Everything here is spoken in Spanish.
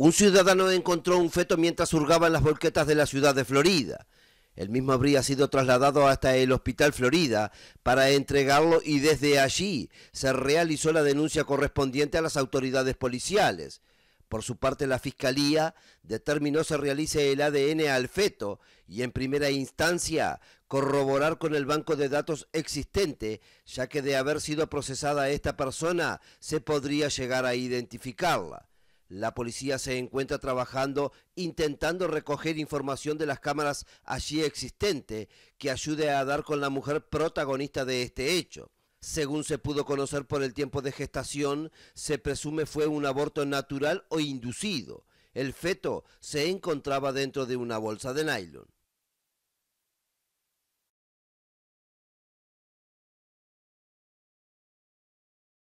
Un ciudadano encontró un feto mientras hurgaba en las volquetas de la ciudad de Florida. El mismo habría sido trasladado hasta el Hospital Florida para entregarlo y desde allí se realizó la denuncia correspondiente a las autoridades policiales. Por su parte, la Fiscalía determinó se realice el ADN al feto y en primera instancia corroborar con el banco de datos existente, ya que de haber sido procesada esta persona se podría llegar a identificarla. La policía se encuentra trabajando intentando recoger información de las cámaras allí existentes que ayude a dar con la mujer protagonista de este hecho. Según se pudo conocer por el tiempo de gestación, se presume fue un aborto natural o inducido. El feto se encontraba dentro de una bolsa de nylon.